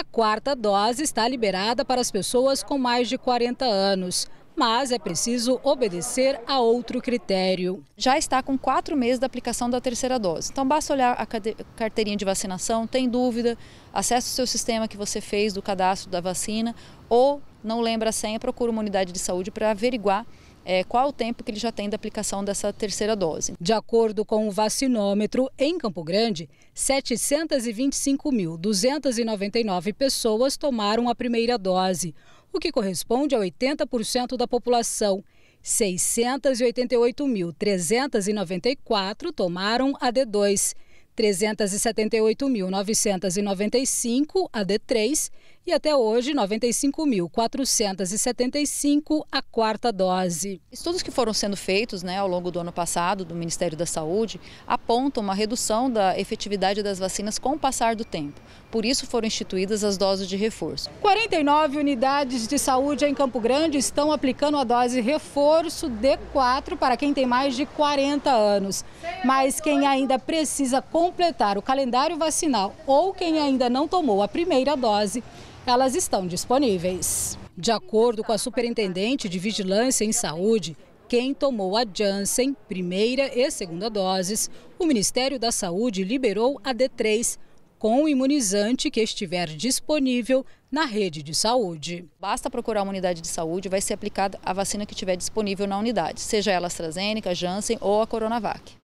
A quarta dose está liberada para as pessoas com mais de 40 anos mas é preciso obedecer a outro critério. Já está com quatro meses da aplicação da terceira dose. Então basta olhar a carteirinha de vacinação, tem dúvida, acessa o seu sistema que você fez do cadastro da vacina ou não lembra a senha, procura uma unidade de saúde para averiguar é, qual o tempo que ele já tem da aplicação dessa terceira dose. De acordo com o vacinômetro, em Campo Grande, 725.299 pessoas tomaram a primeira dose, o que corresponde a 80% da população. 688.394 tomaram a D2, 378.995 a D3 e até hoje 95.475 a quarta dose. Estudos que foram sendo feitos né, ao longo do ano passado do Ministério da Saúde apontam uma redução da efetividade das vacinas com o passar do tempo. Por isso foram instituídas as doses de reforço. 49 unidades de saúde em Campo Grande estão aplicando a dose reforço D4 para quem tem mais de 40 anos. Mas quem ainda precisa completar o calendário vacinal ou quem ainda não tomou a primeira dose elas estão disponíveis. De acordo com a superintendente de Vigilância em Saúde, quem tomou a Janssen, primeira e segunda doses, o Ministério da Saúde liberou a D3 com o imunizante que estiver disponível na rede de saúde. Basta procurar uma unidade de saúde, vai ser aplicada a vacina que estiver disponível na unidade, seja ela AstraZeneca, Janssen ou a Coronavac.